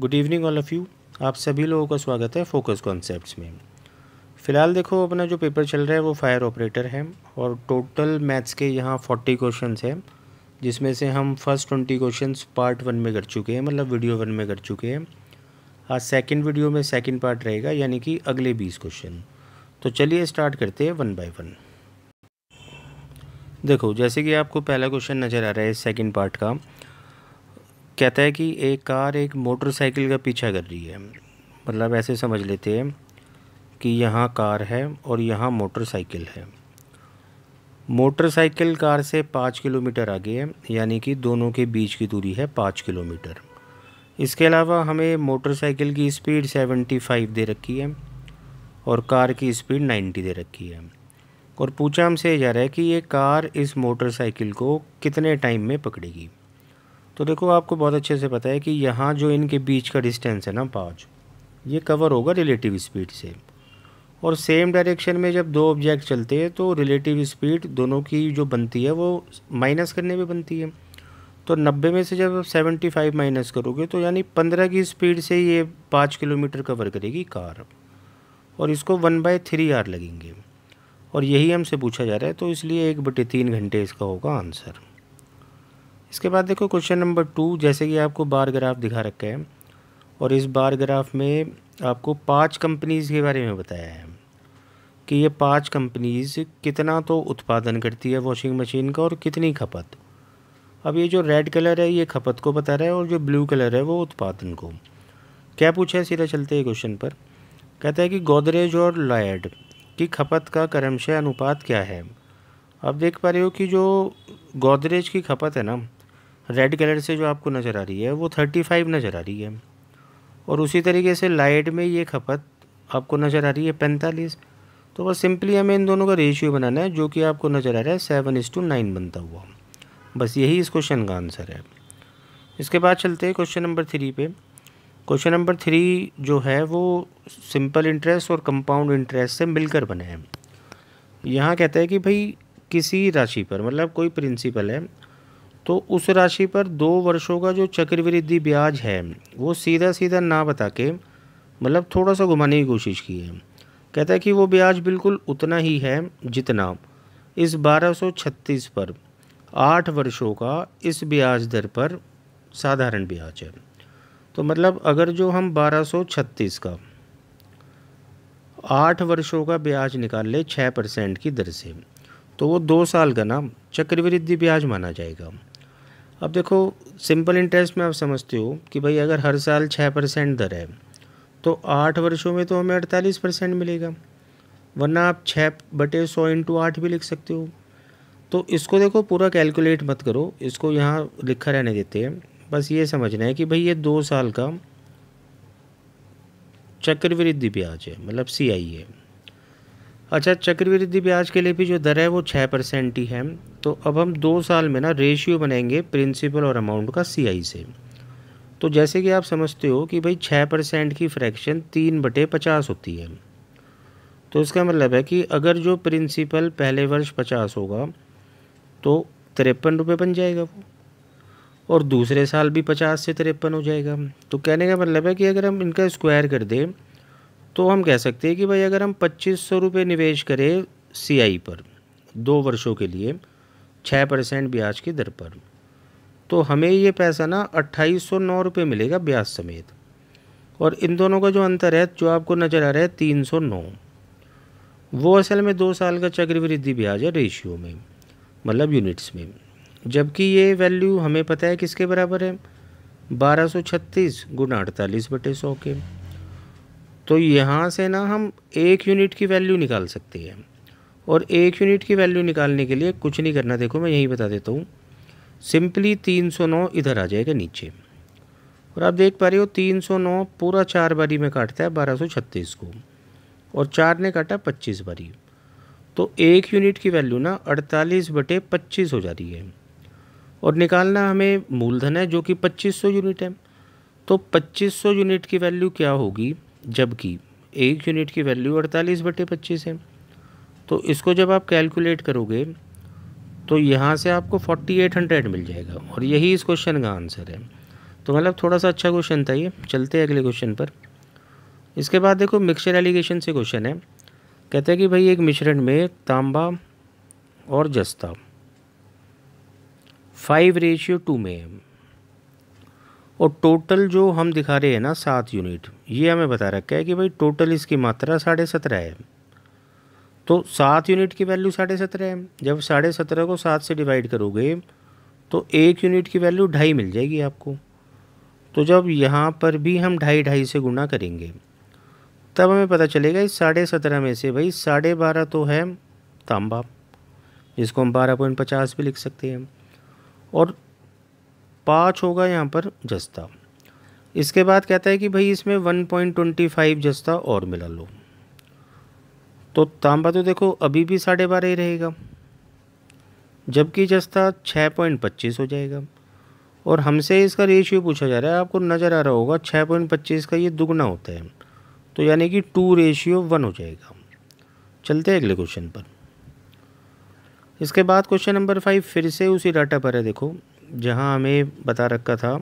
good evening all of you आप सभी लोगों का स्वागत है फोकस कॉन्सेप्ट्स में फ़िलहाल देखो अपना जो पेपर चल रहा है वो फायर ऑपरेटर है और टोटल मैथ्स के यहाँ फोर्टी क्वेश्चन हैं जिसमें से हम first twenty question part one में कर चुके हैं मतलब वीडियो वन में कर चुके हैं आज सेकेंड वीडियो में सेकेंड पार्ट रहेगा यानी कि अगले बीस क्वेश्चन तो चलिए स्टार्ट करते हैं वन बाई वन देखो जैसे कि आपको पहला क्वेश्चन नज़र आ रहा है सेकेंड पार्ट का कहता है कि एक कार एक मोटरसाइकिल का पीछा कर रही है मतलब ऐसे समझ लेते हैं कि यहाँ कार है और यहाँ मोटरसाइकिल है मोटरसाइकिल कार से पाँच किलोमीटर आगे है यानी कि दोनों के बीच की दूरी है पाँच किलोमीटर इसके अलावा हमें मोटरसाइकिल की स्पीड सेवेंटी फाइव दे रखी है और कार की स्पीड नाइन्टी दे रखी है और पूछा हमसे जा रहा है कि ये कार इस मोटरसाइकिल को कितने टाइम में पकड़ेगी तो देखो आपको बहुत अच्छे से पता है कि यहाँ जो इनके बीच का डिस्टेंस है ना पाँच ये कवर होगा रिलेटिव स्पीड से और सेम डायरेक्शन में जब दो ऑब्जेक्ट चलते हैं तो रिलेटिव स्पीड दोनों की जो बनती है वो माइनस करने में बनती है तो नब्बे में से जब सेवेंटी फाइव माइनस करोगे तो यानी पंद्रह की स्पीड से ये पाँच किलोमीटर कवर करेगी कार और इसको वन बाय थ्री आर लगेंगे और यही हमसे पूछा जा रहा है तो इसलिए एक बटे तीन घंटे इसका होगा आंसर इसके बाद देखो क्वेश्चन नंबर टू जैसे कि आपको बार ग्राफ दिखा रखा है और इस बार ग्राफ में आपको पांच कंपनीज़ के बारे में बताया है कि ये पांच कंपनीज़ कितना तो उत्पादन करती है वॉशिंग मशीन का और कितनी खपत अब ये जो रेड कलर है ये खपत को बता रहा है और जो ब्लू कलर है वो उत्पादन को क्या पूछा है सीधा चलते हैं क्वेश्चन पर कहता है कि गोदरेज और लॉयड की खपत का क्रमशः अनुपात क्या है आप देख पा रहे हो कि जो गोदरेज की खपत है ना रेड कलर से जो आपको नज़र आ रही है वो थर्टी फाइव नज़र आ रही है और उसी तरीके से लाइट में ये खपत आपको नज़र आ रही है पैंतालीस तो बस सिंपली हमें इन दोनों का रेशियो बनाना है जो कि आपको नज़र आ रहा है सेवन इस टू नाइन बनता हुआ बस यही इस क्वेश्चन का आंसर है इसके बाद चलते हैं क्वेश्चन नंबर थ्री पे क्वेश्चन नंबर थ्री जो है वो सिंपल इंटरेस्ट और कंपाउंड इंटरेस्ट से मिलकर बने हैं यहाँ कहता है कि भाई किसी राशि पर मतलब कोई प्रिंसिपल है तो उस राशि पर दो वर्षों का जो चक्रवृद्धि ब्याज है वो सीधा सीधा ना बता के मतलब थोड़ा सा घुमाने की कोशिश की है कहता है कि वो ब्याज बिल्कुल उतना ही है जितना इस 1236 पर आठ वर्षों का इस ब्याज दर पर साधारण ब्याज है तो मतलब अगर जो हम 1236 का आठ वर्षों का ब्याज निकाल ले छः परसेंट की दर से तो वो दो साल का ना चक्रवृद्धि ब्याज माना जाएगा अब देखो सिंपल इंटरेस्ट में आप समझते हो कि भाई अगर हर साल छः परसेंट दर है तो आठ वर्षों में तो हमें अड़तालीस परसेंट मिलेगा वरना आप छः बटे सौ इंटू आठ भी लिख सकते हो तो इसको देखो पूरा कैलकुलेट मत करो इसको यहाँ लिखा रहने देते हैं बस ये समझना है कि भाई ये दो साल का चक्रवृद्धि ब्याज है मतलब सी आई है अच्छा चक्रवृद्धि ब्याज के लिए भी जो दर है वो छः परसेंट ही है तो अब हम दो साल में ना रेशियो बनाएंगे प्रिंसिपल और अमाउंट का सी से तो जैसे कि आप समझते हो कि भाई छः परसेंट की फ्रैक्शन तीन बटे पचास होती है तो इसका मतलब है कि अगर जो प्रिंसिपल पहले वर्ष पचास होगा तो तिरपन रुपये बन जाएगा वो और दूसरे साल भी पचास से तिरपन हो जाएगा तो कहने का मतलब है कि अगर हम इनका स्क्वायर कर दें तो हम कह सकते हैं कि भाई अगर हम पच्चीस सौ रुपये निवेश करें सीआई पर दो वर्षों के लिए छः परसेंट ब्याज की दर पर तो हमें ये पैसा ना अट्ठाईस सौ नौ रुपये मिलेगा ब्याज समेत और इन दोनों का जो अंतर है जो आपको नज़र आ रहा है तीन सौ नौ वो असल में दो साल का चक्रवृद्धि ब्याज है रेशियो में मतलब यूनिट्स में जबकि ये वैल्यू हमें पता है किसके बराबर है बारह सौ छत्तीस गुना अड़तालीस बटे सौ के तो यहाँ से ना हम एक यूनिट की वैल्यू निकाल सकते हैं और एक यूनिट की वैल्यू निकालने के लिए कुछ नहीं करना देखो मैं यही बता देता हूँ सिंपली तीन सौ नौ इधर आ जाएगा नीचे और आप देख पा रहे हो तीन सौ नौ पूरा चार बारी में काटता है बारह सौ छत्तीस को और चार ने काटा पच्चीस बारी तो एक यूनिट की वैल्यू ना अड़तालीस बटे पच्चीस हो जा रही है और निकालना हमें मूलधन है जो कि पच्चीस सौ यूनिट है तो पच्चीस सौ यूनिट की वैल्यू क्या होगी जबकि एक यूनिट की वैल्यू अड़तालीस बटे पच्चीस है तो इसको जब आप कैलकुलेट करोगे तो यहाँ से आपको फोर्टी एट हंड्रेड मिल जाएगा और यही इस क्वेश्चन का आंसर है तो मतलब थोड़ा सा अच्छा क्वेश्चन था ये चलते हैं अगले क्वेश्चन पर इसके बाद देखो मिक्सचर एलिगेशन से क्वेश्चन है कहते हैं कि भाई एक मिश्रण में तांबा और जस्ता फाइव रेशियो टू में है और टोटल जो हम दिखा रहे हैं ना सात यूनिट ये हमें बता रखा है कि भाई टोटल इसकी मात्रा साढ़े सत्रह है तो सात यूनिट की वैल्यू साढ़े सत्रह है जब साढ़े सत्रह को सात से डिवाइड करोगे तो एक यूनिट की वैल्यू ढाई मिल जाएगी आपको तो जब यहाँ पर भी हम ढाई ढाई से गुणा करेंगे तब हमें पता चलेगा इस साढ़े सत्रह में से भाई साढ़े बारह तो है तांबा जिसको हम बारह पॉइंट पचास भी लिख सकते हैं और पाँच होगा यहाँ पर जस्ता इसके बाद कहता है कि भाई इसमें 1.25 जस्ता और मिला लो तो तांबा तो देखो अभी भी साढ़े बारह ही रहेगा जबकि जस्ता 6.25 हो जाएगा और हमसे इसका रेशियो पूछा जा रहा है आपको नज़र आ रहा होगा 6.25 का ये दुगना होता है तो यानी कि टू रेशियो वन हो जाएगा चलते हैं अगले क्वेश्चन पर इसके बाद क्वेश्चन नंबर फाइव फिर से उसी डाटा पर है देखो जहाँ हमें बता रखा था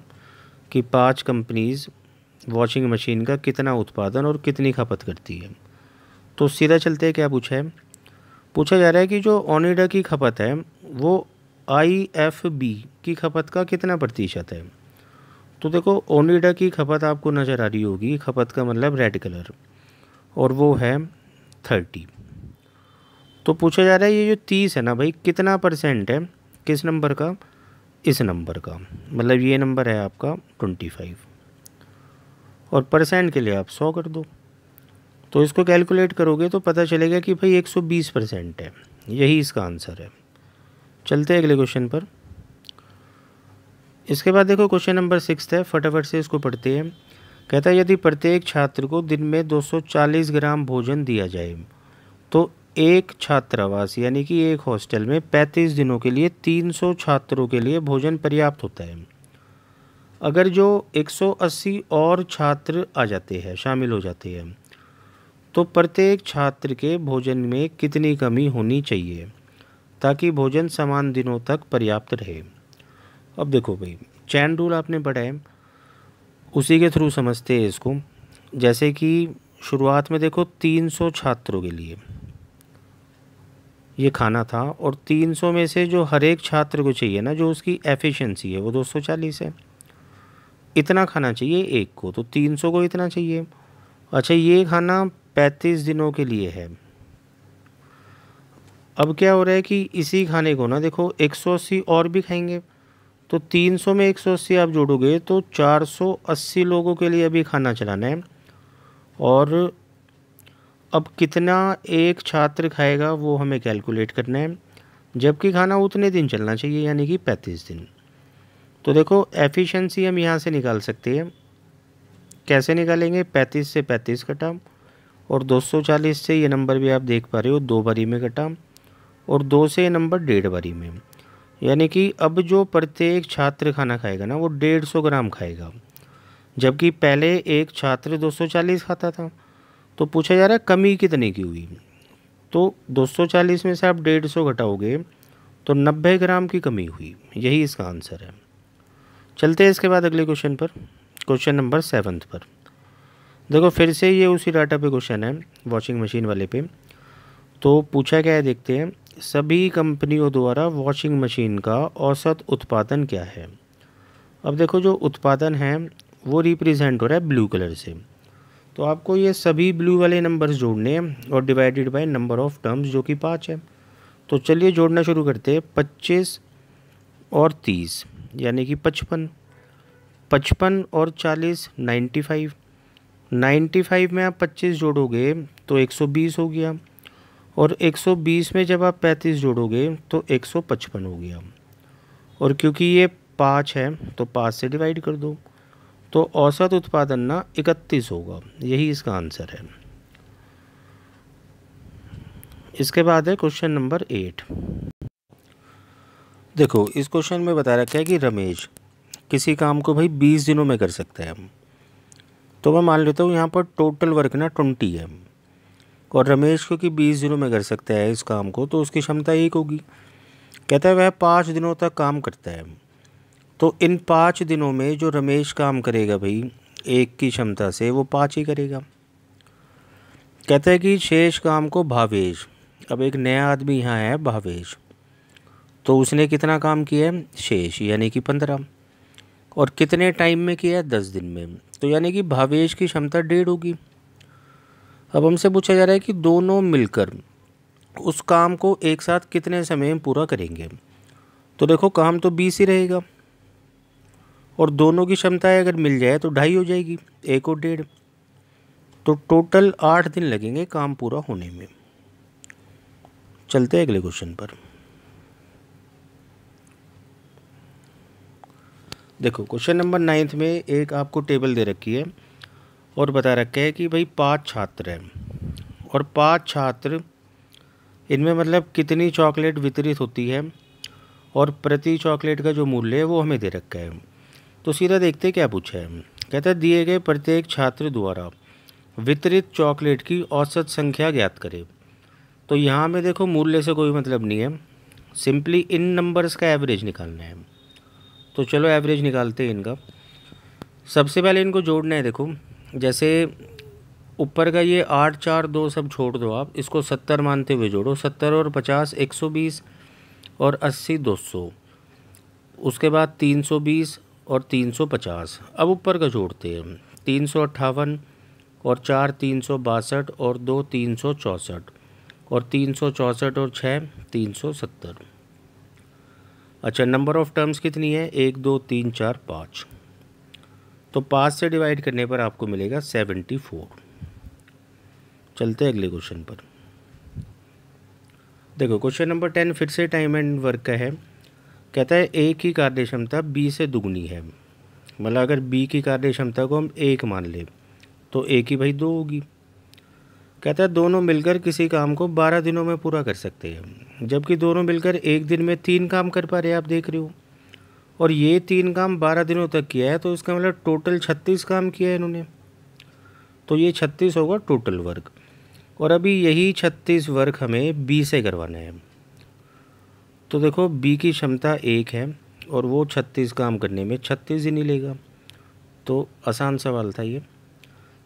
कि पाँच कंपनीज़ वॉशिंग मशीन का कितना उत्पादन और कितनी खपत करती है तो सीधा चलते क्या पूछा है पूछा जा रहा है कि जो ओनिडा की खपत है वो आई एफ बी की खपत का कितना प्रतिशत है तो देखो ओनिडा की खपत आपको नज़र आ रही होगी खपत का मतलब रेड कलर और वो है थर्टी तो पूछा जा रहा है ये जो तीस है ना भाई कितना परसेंट है किस नंबर का इस नंबर का मतलब ये नंबर है आपका ट्वेंटी फाइव और परसेंट के लिए आप सौ कर दो तो इसको कैलकुलेट करोगे तो पता चलेगा कि भाई एक सौ बीस परसेंट है यही इसका आंसर है चलते हैं अगले क्वेश्चन पर इसके बाद देखो क्वेश्चन नंबर सिक्स है फटाफट से इसको पढ़ते हैं कहता है यदि प्रत्येक छात्र को दिन में 240 ग्राम भोजन दिया जाए तो एक छात्रावास यानी कि एक हॉस्टल में 35 दिनों के लिए 300 छात्रों के लिए भोजन पर्याप्त होता है अगर जो 180 और छात्र आ जाते हैं शामिल हो जाते हैं तो प्रत्येक छात्र के भोजन में कितनी कमी होनी चाहिए ताकि भोजन समान दिनों तक पर्याप्त रहे अब देखो भाई चैन रूल आपने पढ़ा है उसी के थ्रू समझते हैं इसको जैसे कि शुरुआत में देखो 300 छात्रों के लिए ये खाना था और 300 में से जो हर एक छात्र को चाहिए ना जो उसकी एफिशिएंसी है वो 240 है इतना खाना चाहिए एक को तो 300 को इतना चाहिए अच्छा ये खाना 35 दिनों के लिए है अब क्या हो रहा है कि इसी खाने को ना देखो एक और भी खाएंगे तो 300 में एक आप जोड़ोगे तो 480 लोगों के लिए अभी खाना चलाना है और अब कितना एक छात्र खाएगा वो हमें कैलकुलेट करना है जबकि खाना उतने दिन चलना चाहिए यानी कि पैंतीस दिन तो देखो एफिशिएंसी हम यहाँ से निकाल सकते हैं कैसे निकालेंगे पैंतीस से पैंतीस कटा और दो सौ चालीस से ये नंबर भी आप देख पा रहे हो दो बारी में कटा और दो से ये नंबर डेढ़ बारी में यानी कि अब जो प्रत्येक छात्र खाना खाएगा ना वो डेढ़ सौ ग्राम खाएगा जबकि पहले एक छात्र चालीस खाता था तो पूछा जा रहा है कमी कितने की हुई तो 240 में से आप 150 घटाओगे तो 90 ग्राम की कमी हुई यही इसका आंसर है चलते हैं इसके बाद अगले क्वेश्चन पर क्वेश्चन नंबर सेवन्थ पर देखो फिर से ये उसी डाटा पे क्वेश्चन है वॉशिंग मशीन वाले पे तो पूछा क्या है देखते हैं सभी कंपनियों द्वारा वॉशिंग मशीन का औसत उत्पादन क्या है अब देखो जो उत्पादन है वो रिप्रेजेंट हो रहा है ब्लू कलर से तो आपको ये सभी ब्लू वाले नंबर्स जोड़ने हैं और divided by number of terms जो कि पाँच है तो चलिए जोड़ना शुरू करते हैं पच्चीस और तीस यानी कि पचपन पचपन और चालीस नाइन्टी फाइव नाइन्टी फाइव में आप पच्चीस जोड़ोगे तो एक सौ बीस हो गया और एक सौ बीस में जब आप पैंतीस जोड़ोगे तो एक सौ पचपन हो गया और क्योंकि ये पाँच है तो पाँच से डिवाइड कर दो तो औसत उत्पादन ना इकतीस होगा यही इसका आंसर है इसके बाद है क्वेश्चन नंबर एट देखो इस क्वेश्चन में बता रखा है कि रमेश किसी काम को भाई बीस दिनों में कर सकते हैं हम तो मैं मान लेता हूँ यहाँ पर टोटल वर्क ना ट्वेंटी है और रमेश क्योंकि बीस दिनों में कर सकता है इस काम को तो उसकी क्षमता एक होगी कहता है वह पाँच दिनों तक काम करता है तो इन पाँच दिनों में जो रमेश काम करेगा भाई एक की क्षमता से वो पाँच ही करेगा कहते हैं कि शेष काम को भावेश अब एक नया आदमी यहाँ है भावेश तो उसने कितना काम किया है शेष यानी कि पंद्रह और कितने टाइम में किया है दस दिन में तो यानी कि भावेश की क्षमता डेढ़ होगी अब हमसे पूछा जा रहा है कि दोनों मिलकर उस काम को एक साथ कितने समय में पूरा करेंगे तो देखो काम तो बीस ही रहेगा और दोनों की क्षमताएँ अगर मिल जाए तो ढाई हो जाएगी एक और डेढ़ तो टोटल आठ दिन लगेंगे काम पूरा होने में चलते हैं अगले क्वेश्चन पर देखो क्वेश्चन नंबर नाइन्थ में एक आपको टेबल दे रखी है और बता रखा है कि भाई पांच छात्र हैं और पांच छात्र इनमें मतलब कितनी चॉकलेट वितरित होती है और प्रति चॉकलेट का जो मूल्य है वो हमें दे रखा है तो सीधा देखते क्या पूछा है कहते हैं दिए गए प्रत्येक छात्र द्वारा वितरित चॉकलेट की औसत संख्या ज्ञात करें तो यहाँ में देखो मूल्य से कोई मतलब नहीं है सिंपली इन नंबर्स का एवरेज निकालना है तो चलो एवरेज निकालते हैं इनका सबसे पहले इनको जोड़ना है देखो जैसे ऊपर का ये आठ चार दो सब छोड़ दो आप इसको सत्तर मानते हुए जोड़ो सत्तर और पचास एक सौ बीस और अस्सी दो सौ उसके बाद तीन सौ बीस और 350 अब ऊपर का जोड़ते हैं तीन सौ अट्ठावन और चार तीन सौ बासठ और दो तीन सौ चौंसठ और तीन सौ चौंसठ और छः तीन सौ सत्तर अच्छा नंबर ऑफ़ टर्म्स कितनी है एक दो तीन चार पाँच तो पाँच से डिवाइड करने पर आपको मिलेगा सेवेंटी फोर चलते हैं अगले क्वेश्चन पर देखो क्वेश्चन नंबर टेन फिर से टाइम एंड वर्क का है कहता है ए की कार्य क्षमता बी से दुगनी है मतलब अगर बी की कार्य क्षमता को हम एक मान लें तो ए की भाई दो होगी कहता है दोनों मिलकर किसी काम को बारह दिनों में पूरा कर सकते हैं जबकि दोनों मिलकर एक दिन में तीन काम कर पा रहे आप देख रहे हो और ये तीन काम बारह दिनों तक किया है तो इसका मतलब टोटल छत्तीस काम किया है इन्होंने तो ये छत्तीस होगा टोटल वर्क और अभी यही छत्तीस वर्क हमें बी से करवाना है तो देखो बी की क्षमता एक है और वो छत्तीस काम करने में छत्तीस ही नहीं लेगा तो आसान सवाल था ये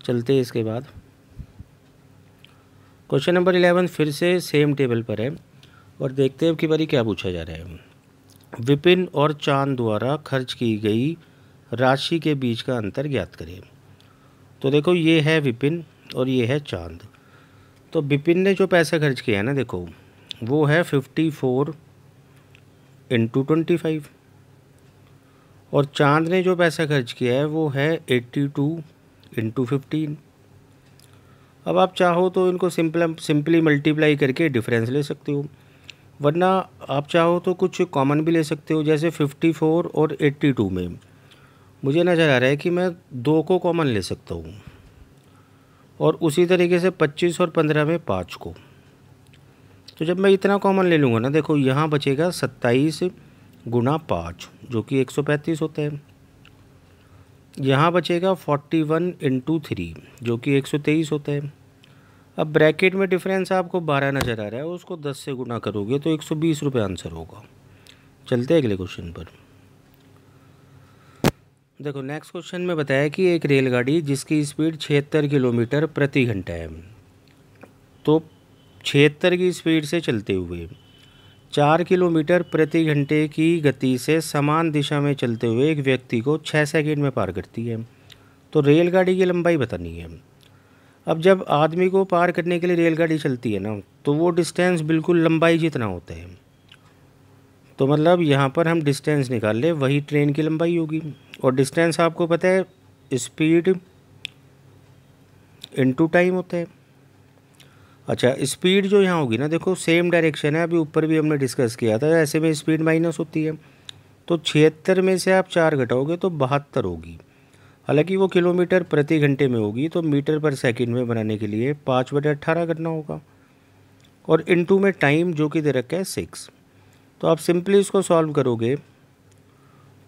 चलते हैं इसके बाद क्वेश्चन नंबर इलेवन फिर से सेम टेबल पर है और देखते हैं कि बारी क्या पूछा जा रहा है विपिन और चांद द्वारा खर्च की गई राशि के बीच का अंतर ज्ञात करें तो देखो ये है विपिन और ये है चांद तो विपिन ने जो पैसा खर्च किया है ना देखो वो है fifty four into twenty five और चांद ने जो पैसा खर्च किया है वो है एट्टी टू इंटू फिफ्टीन अब आप चाहो तो इनको सिंपल सिंपली मल्टीप्लाई करके डिफरेंस ले सकते हो वरना आप चाहो तो कुछ कॉमन भी ले सकते हो जैसे फिफ्टी फोर और एट्टी टू में मुझे नज़र आ रहा है कि मैं दो को कॉमन ले सकता हूँ और उसी तरीके से पच्चीस और पंद्रह में पाँच को तो जब मैं इतना कॉमन ले लूँगा ना देखो यहाँ बचेगा सत्ताईस गुना पाँच जो कि एक सौ पैंतीस होते हैं यहाँ बचेगा फोर्टी वन इंटू थ्री जो कि एक सौ तेईस होते हैं अब ब्रैकेट में डिफरेंस आपको बारह नज़र आ रहा है उसको दस से गुना करोगे तो एक सौ बीस रुपये आंसर होगा चलते हैं अगले क्वेश्चन पर देखो नेक्स्ट क्वेश्चन में बताया कि एक रेलगाड़ी जिसकी स्पीड छिहत्तर किलोमीटर प्रति घंटा है तो छिहत्तर की स्पीड से चलते हुए चार किलोमीटर प्रति घंटे की गति से समान दिशा में चलते हुए एक व्यक्ति को छः सेकेंड में पार करती है तो रेलगाड़ी की लंबाई बतानी है अब जब आदमी को पार करने के लिए रेलगाड़ी चलती है ना तो वो डिस्टेंस बिल्कुल लंबाई जितना होता है तो मतलब यहाँ पर हम डिस्टेंस निकाल लें वही ट्रेन की लंबाई होगी और डिस्टेंस आपको पता है स्पीड इनटू टाइम होता है अच्छा स्पीड जो यहाँ होगी ना देखो सेम डायरेक्शन है अभी ऊपर भी हमने डिस्कस किया था ऐसे में स्पीड माइनस होती है तो छिहत्तर में से आप चार घटाओगे तो बहत्तर होगी हालांकि वो किलोमीटर प्रति घंटे में होगी तो मीटर पर सेकंड में बनाने के लिए पाँच बटे अट्ठारह करना होगा और इनटू में टाइम जो कि दे रखा है सिक्स तो आप सिंपली इसको सॉल्व करोगे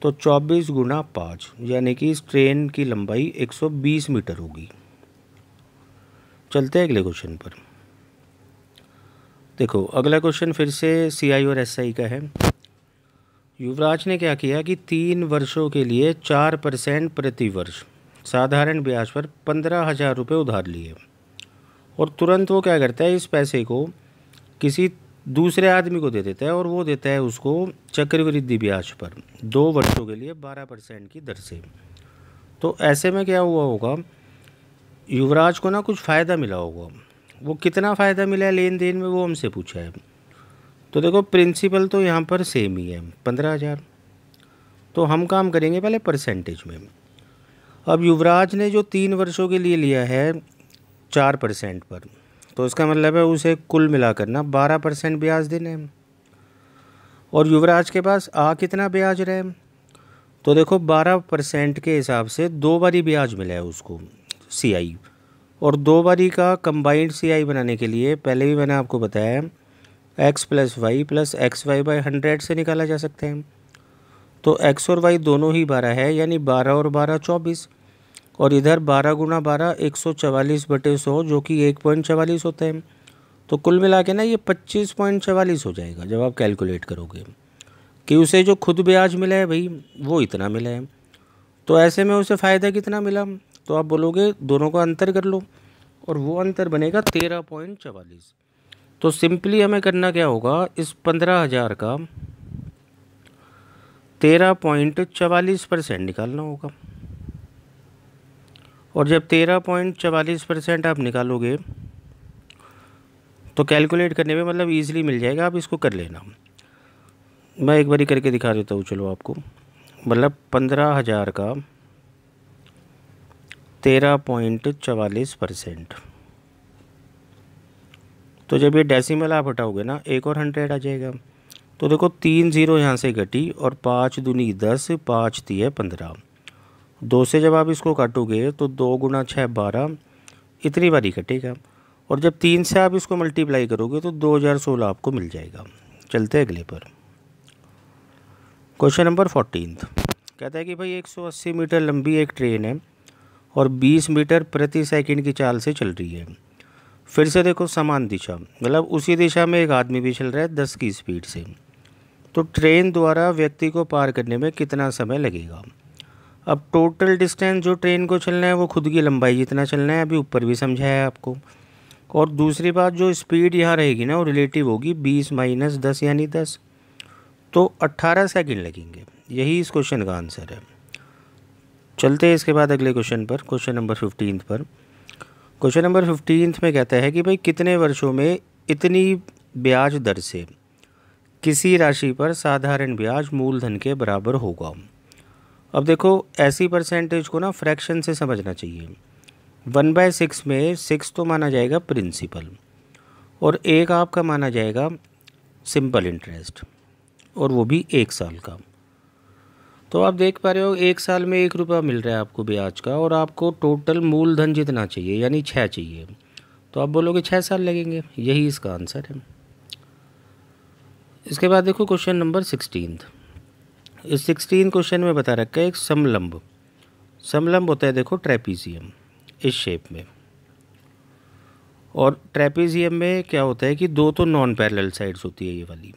तो चौबीस गुना पाँच यानी कि इस ट्रेन की लंबाई एक मीटर होगी चलते हैं अगले क्वेश्चन पर देखो अगला क्वेश्चन फिर से सी आई और एस आई का है युवराज ने क्या किया कि तीन वर्षों के लिए चार परसेंट प्रतिवर्ष साधारण ब्याज पर पंद्रह हज़ार रुपये उधार लिए और तुरंत वो क्या करता है इस पैसे को किसी दूसरे आदमी को दे देता है और वो देता है उसको चक्रवृद्धि ब्याज पर दो वर्षों के लिए बारह परसेंट की दर से तो ऐसे में क्या हुआ होगा युवराज को ना कुछ फ़ायदा मिला होगा वो कितना फ़ायदा मिला है लेन देन में वो हमसे पूछा है तो देखो प्रिंसिपल तो यहाँ पर सेम ही है पंद्रह हज़ार तो हम काम करेंगे पहले परसेंटेज में अब युवराज ने जो तीन वर्षों के लिए लिया है चार परसेंट पर तो इसका मतलब है उसे कुल मिलाकर ना बारह परसेंट ब्याज देना है और युवराज के पास आ कितना ब्याज रहे तो देखो बारह परसेंट के हिसाब से दो बारी ब्याज मिला है उसको सी आई और दो बारी का कंबाइंड सी आई बनाने के लिए पहले भी मैंने आपको बताया X plus Y plus X Y by hundred से निकाला जा सकता है तो एक्स और वाई दोनों ही बारह है यानी बारह और बारह चौबीस और इधर बारह गुना बारह एक सौ चवालीस बटे सौ जो कि एक पॉइंट चवालीस होते हैं तो कुल मिला के ना ये पच्चीस पॉइंट चवालीस हो जाएगा जब आप कैलकुलेट करोगे कि उसे जो खुद ब्याज मिला है भाई वो इतना मिला है तो ऐसे में उसे फ़ायदा कितना मिला तो आप बोलोगे दोनों का अंतर कर लो और वो अंतर बनेगा तेरह पॉइंट चवालीस तो सिंपली हमें करना क्या होगा इस पंद्रह हज़ार का तेरह पॉइंट चवालीस परसेंट निकालना होगा और जब तेरह पॉइंट चवालीस परसेंट आप निकालोगे तो कैलकुलेट करने में मतलब ईजिली मिल जाएगा आप इसको कर लेना मैं एक बारी करके दिखा देता हूँ चलो आपको मतलब पंद्रह हज़ार का तेरह पॉइंट चवालीस परसेंट तो जब ये डेसिमल आप हटाओगे ना एक और हंड्रेड आ जाएगा तो देखो तीन ज़ीरो यहाँ से घटी और पाँच दूनी दस पाँच है पंद्रह दो से जब आप इसको काटोगे तो दो गुना छः बारह इतनी बारी कटेगा और जब तीन से आप इसको मल्टीप्लाई करोगे तो दो हज़ार सोलह आपको मिल जाएगा चलते हैं अगले पर क्वेश्चन नंबर फोर्टीन कहता है कि भाई अस्सी मीटर लंबी एक ट्रेन है और 20 मीटर प्रति सेकंड की चाल से चल रही है फिर से देखो समान दिशा मतलब उसी दिशा में एक आदमी भी चल रहा है दस की स्पीड से तो ट्रेन द्वारा व्यक्ति को पार करने में कितना समय लगेगा अब टोटल डिस्टेंस जो ट्रेन को चलना है वो खुद की लंबाई जितना चलना है अभी ऊपर भी समझाया आपको और दूसरी बात जो स्पीड यहाँ रहेगी ना वो रिलेटिव होगी बीस माइनस दस यानी दस तो अट्ठारह सेकेंड लगेंगे यही इस क्वेश्चन का आंसर है चलते हैं इसके बाद अगले क्वेश्चन पर क्वेश्चन नंबर फिफ्टीन पर क्वेश्चन नंबर फिफ्टीन में कहता है कि भाई कितने वर्षों में इतनी ब्याज दर से किसी राशि पर साधारण ब्याज मूलधन के बराबर होगा अब देखो ऐसी परसेंटेज को ना फ्रैक्शन से समझना चाहिए वन बाय सिक्स में सिक्स तो माना जाएगा प्रिंसिपल और एक आपका माना जाएगा सिंपल इंटरेस्ट और वो भी एक साल का तो आप देख पा रहे हो एक साल में एक रुपया मिल रहा है आपको ब्याज का और आपको टोटल मूलधन जितना चाहिए यानी छः चाहिए तो आप बोलोगे छः साल लगेंगे यही इसका आंसर है इसके बाद देखो क्वेश्चन नंबर सिक्सटीन इस सिक्सटीन क्वेश्चन में बता रखा है एक समलंब समलंब होता है देखो ट्रेपीजियम इस शेप में और ट्रेपीजियम में क्या होता है कि दो तो नॉन पैरल साइड्स होती है ये वाली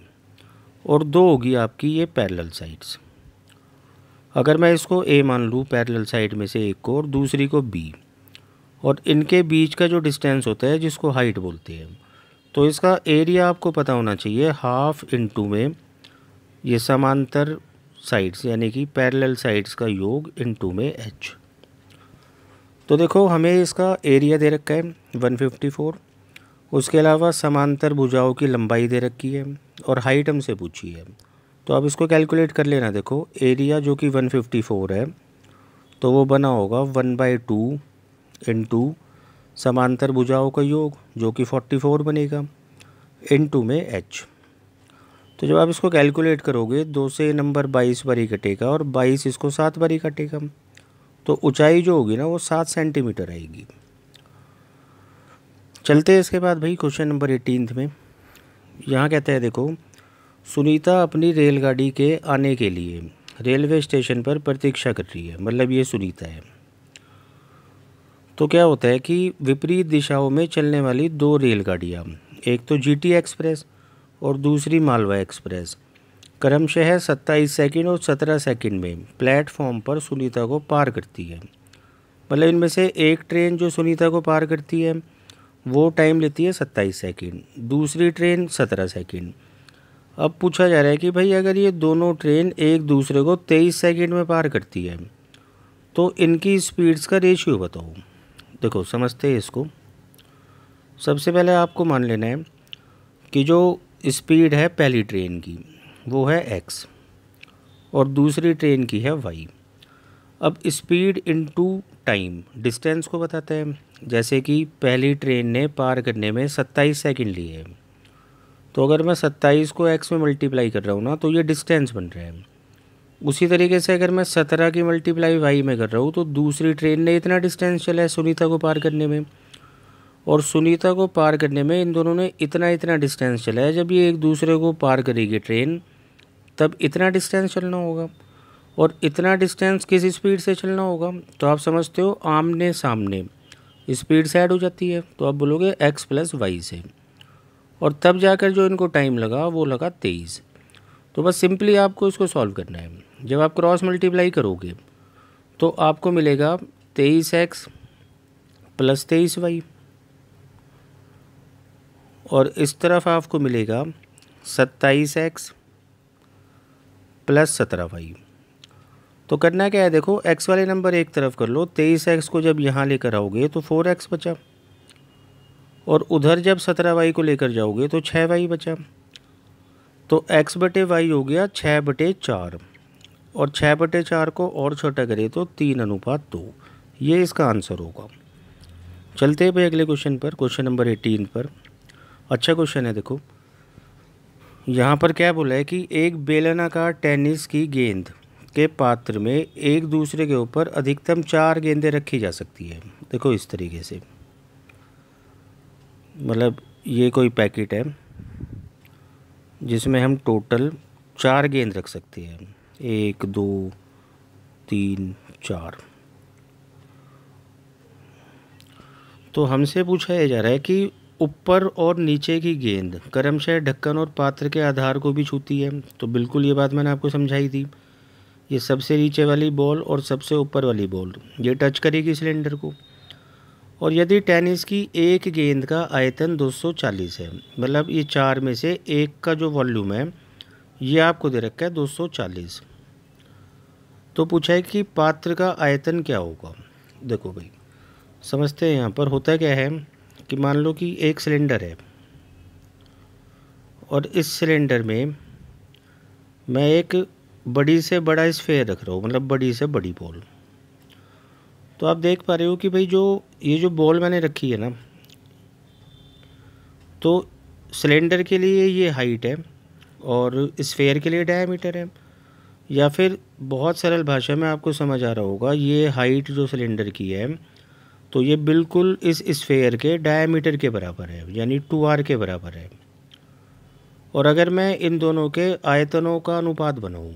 और दो होगी आपकी ये पैरल साइड्स अगर मैं इसको ए मान लूँ पैरेलल साइड में से एक को और दूसरी को बी और इनके बीच का जो डिस्टेंस होता है जिसको हाइट बोलते हैं तो इसका एरिया आपको पता होना चाहिए हाफ इंटू में ये समांतर साइड्स यानी कि पैरेलल साइड्स का योग इंटू में एच तो देखो हमें इसका एरिया दे रखा है 154 उसके अलावा समांतर भुजाओं की लंबाई दे रखी है और हाइट हमसे पूछी है तो आप इसको कैलकुलेट कर लेना देखो एरिया जो कि 154 है तो वो बना होगा वन बाई टू टू समांतर भुजाओं का योग जो कि 44 बनेगा टू में एच तो जब आप इसको कैलकुलेट करोगे दो से नंबर बाईस बारी कटेगा और बाईस इसको सात बारी कटेगा तो ऊंचाई जो होगी ना वो सात सेंटीमीटर आएगी चलते हैं इसके बाद भाई क्वेश्चन नंबर एटीनथ में यहाँ कहते हैं देखो सुनीता अपनी रेलगाड़ी के आने के लिए रेलवे स्टेशन पर प्रतीक्षा कर रही है मतलब ये सुनीता है तो क्या होता है कि विपरीत दिशाओं में चलने वाली दो रेलगाड़ियाँ एक तो जीटी एक्सप्रेस और दूसरी मालवा एक्सप्रेस क्रमशः सत्ताईस सेकंड और सत्रह सेकंड में प्लेटफॉर्म पर सुनीता को पार करती है मतलब इनमें से एक ट्रेन जो सुनीता को पार करती है वो टाइम लेती है सत्ताईस सेकंड दूसरी ट्रेन सत्रह सेकंड अब पूछा जा रहा है कि भाई अगर ये दोनों ट्रेन एक दूसरे को तेईस सेकेंड में पार करती है तो इनकी स्पीड्स का रेशियो बताओ देखो समझते हैं इसको सबसे पहले आपको मान लेना है कि जो स्पीड है पहली ट्रेन की वो है एक्स और दूसरी ट्रेन की है वाई अब स्पीड इनटू टाइम डिस्टेंस को बताते हैं जैसे कि पहली ट्रेन ने पार करने में सत्ताईस सेकंड लिए हैं तो अगर मैं सत्ताईस को एक्स में मल्टीप्लाई कर रहा हूँ ना तो ये डिस्टेंस बन रहा है उसी तरीके से अगर मैं सत्रह की मल्टीप्लाई वाई में कर रहा हूँ तो दूसरी ट्रेन ने इतना डिस्टेंस चला है सुनीता को पार करने में और सुनीता को पार करने में इन दोनों ने इतना इतना डिस्टेंस चला है जब ये एक दूसरे को पार करेगी ट्रेन तब इतना डिस्टेंस चलना होगा और इतना डिस्टेंस किस स्पीड से चलना होगा तो आप समझते हो आमने सामने स्पीड से ऐड हो जाती है तो आप बोलोगे एक्स प्लस वाई से और तब जाकर जो इनको टाइम लगा वो लगा तेईस तो बस सिंपली आपको इसको सॉल्व करना है जब आप क्रॉस मल्टीप्लाई करोगे तो आपको मिलेगा तेईस एक्स प्लस तेईस वाई और इस तरफ आपको मिलेगा सत्ताईस एक्स प्लस सत्रह वाई तो करना क्या है देखो एक्स वाले नंबर एक तरफ कर लो तेईस एक्स को जब यहाँ लेकर आओगे तो फोर एक्स बचा और उधर जब सत्रह वाई को लेकर जाओगे तो छः वाई बचा तो एक्स बटे वाई हो गया छः बटे चार और छः बटे चार को और छोटा करें तो तीन अनुपात दो ये इसका आंसर होगा चलते भाई अगले क्वेश्चन पर क्वेश्चन नंबर एटीन पर अच्छा क्वेश्चन है देखो यहाँ पर क्या बोला है कि एक बेलनाकार टेनिस की गेंद के पात्र में एक दूसरे के ऊपर अधिकतम चार गेंदें रखी जा सकती है देखो इस तरीके से मतलब ये कोई पैकेट है जिसमें हम टोटल चार गेंद रख सकते हैं एक दो तीन चार तो हमसे पूछा यह जा रहा है कि ऊपर और नीचे की गेंद करमशह ढक्कन और पात्र के आधार को भी छूती है तो बिल्कुल ये बात मैंने आपको समझाई थी ये सबसे नीचे वाली बॉल और सबसे ऊपर वाली बॉल ये टच करेगी सिलेंडर को और यदि टेनिस की एक गेंद का आयतन 240 है मतलब ये चार में से एक का जो वॉल्यूम है ये आपको दे रखा है 240 तो पूछा है कि पात्र का आयतन क्या होगा देखो भाई समझते हैं यहाँ पर होता क्या है कि मान लो कि एक सिलेंडर है और इस सिलेंडर में मैं एक बड़ी से बड़ा स्फेयर रख रहा हूँ मतलब बड़ी से बड़ी बॉल तो आप देख पा रहे हो कि भाई जो ये जो बॉल मैंने रखी है ना तो सिलेंडर के लिए ये हाइट है और स्फेयर के लिए डायमीटर है या फिर बहुत सरल भाषा में आपको समझ आ रहा होगा ये हाइट जो सिलेंडर की है तो ये बिल्कुल इस स्फेयर के डायमीटर के बराबर है यानी टू आर के बराबर है और अगर मैं इन दोनों के आयतनों का अनुपात बनाऊँ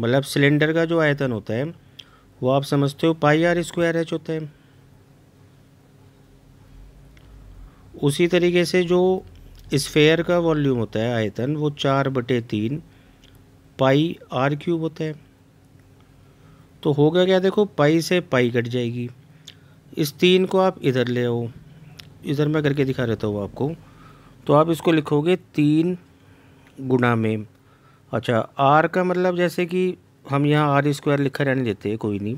मतलब सिलेंडर का जो आयतन होता है वो आप समझते हो पाई आर स्क्वायर एच होता है उसी तरीके से जो स्फेयर का वॉल्यूम होता है आयतन वो चार बटे तीन पाई आर क्यूब होता है तो होगा क्या देखो पाई से पाई कट जाएगी इस तीन को आप इधर ले आओ इधर मैं करके दिखा रहता हूँ आपको तो आप इसको लिखोगे तीन गुना में अच्छा आर का मतलब जैसे कि हम यहाँ आर स्क्वायर लिखा रहने देते हैं कोई नहीं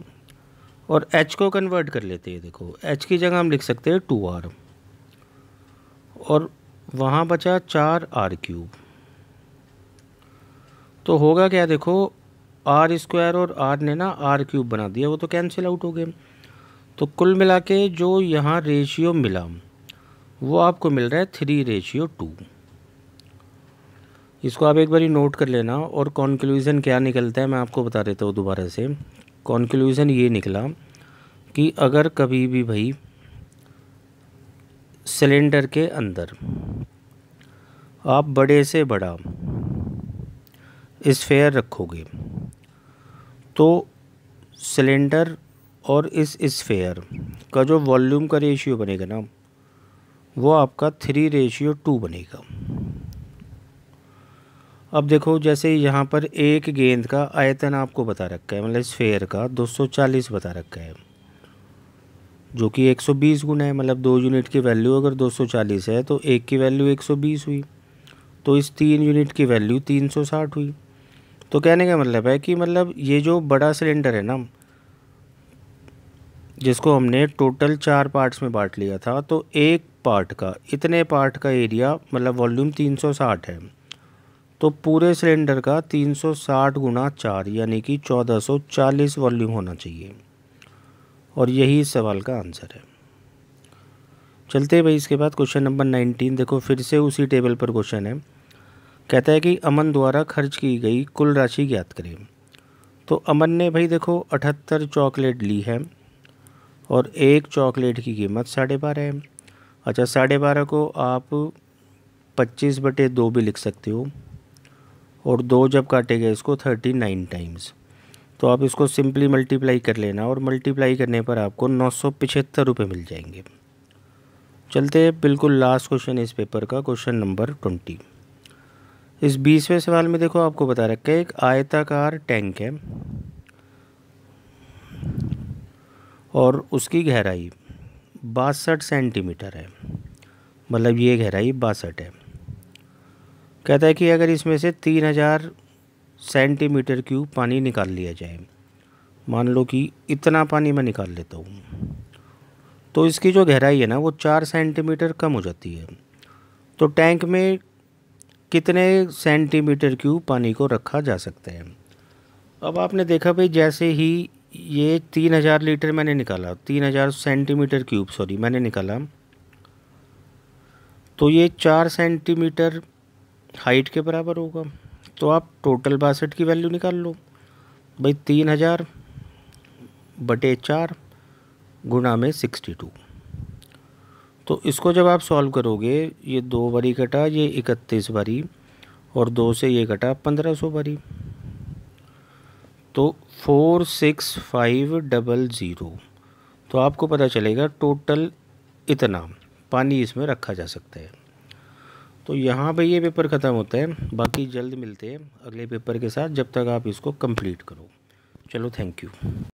और एच को कन्वर्ट कर लेते हैं देखो एच की जगह हम लिख सकते हैं टू आर और वहाँ बचा चार आर क्यूब तो होगा क्या देखो आर स्क्वायर और आर ने ना आर क्यूब बना दिया वो तो कैंसिल आउट हो गए तो कुल मिला के जो यहाँ रेशियो मिला वो आपको मिल रहा है थ्री रेशियो टू इसको आप एक बार नोट कर लेना और कॉन्क्लूज़न क्या निकलता है मैं आपको बता देता हूँ दोबारा से कॉन्क्लूज़न ये निकला कि अगर कभी भी भाई सिलेंडर के अंदर आप बड़े से बड़ा इस्फेयर रखोगे तो सिलेंडर और इस इस्फेयर का जो वॉल्यूम का रेशियो बनेगा ना वो आपका थ्री रेशियो टू बनेगा अब देखो जैसे यहाँ पर एक गेंद का आयतन आपको बता रखा है मतलब स्फेयर का 240 बता रखा है जो कि 120 गुना है मतलब दो यूनिट की वैल्यू अगर 240 है तो एक की वैल्यू 120 हुई तो इस तीन यूनिट की वैल्यू 360 हुई तो कहने का मतलब है कि मतलब ये जो बड़ा सिलेंडर है ना जिसको हमने टोटल चार पार्ट्स में बांट लिया था तो एक पार्ट का इतने पार्ट का एरिया मतलब वॉल्यूम 360 है तो पूरे सिलेंडर का 360 गुना चार यानी कि 1440 वॉल्यूम होना चाहिए और यही इस सवाल का आंसर है चलते भाई इसके बाद क्वेश्चन नंबर 19 देखो फिर से उसी टेबल पर क्वेश्चन है कहता है कि अमन द्वारा खर्च की गई कुल राशि ज्ञात करें तो अमन ने भाई देखो अठहत्तर चॉकलेट ली है और एक चॉकलेट की कीमत साढ़े बारह है अच्छा साढ़े बारह को आप पच्चीस बटे दो भी लिख सकते हो और दो जब काटेगा इसको थर्टी नाइन टाइम्स तो आप इसको सिंपली मल्टीप्लाई कर लेना और मल्टीप्लाई करने पर आपको नौ सौ पिछहत्तर रुपये मिल जाएंगे चलते हैं बिल्कुल लास्ट क्वेश्चन इस पेपर का क्वेश्चन नंबर ट्वेंटी इस बीसवें सवाल में देखो आपको बता रखा है एक आयताकार टैंक है और उसकी गहराई बासठ सेंटीमीटर है मतलब ये गहराई बासठ है कहता है कि अगर इसमें से तीन हज़ार सेंटीमीटर क्यूब पानी निकाल लिया जाए मान लो कि इतना पानी मैं निकाल लेता हूँ तो इसकी जो गहराई है ना वो चार सेंटीमीटर कम हो जाती है तो टैंक में कितने सेंटीमीटर क्यूब पानी को रखा जा सकता है अब आपने देखा भाई जैसे ही ये तीन हज़ार लीटर मैंने निकाला तीन हज़ार सेंटीमीटर क्यूब सॉरी मैंने निकाला तो ये चार सेंटीमीटर हाइट के बराबर होगा तो आप टोटल बासठ की वैल्यू निकाल लो भाई तीन हज़ार बटे चार गुना में सिक्सटी टू तो इसको जब आप सॉल्व करोगे ये दो बारी कटा ये इकतीस बारी और दो से ये कटा पंद्रह सौ बारी तो four six five double zero तो आपको पता चलेगा टोटल इतना पानी इसमें रखा जा सकता है तो यहाँ पे ये पेपर ख़त्म होता है बाकी जल्द मिलते हैं अगले पेपर के साथ जब तक आप इसको कंप्लीट करो चलो थैंक यू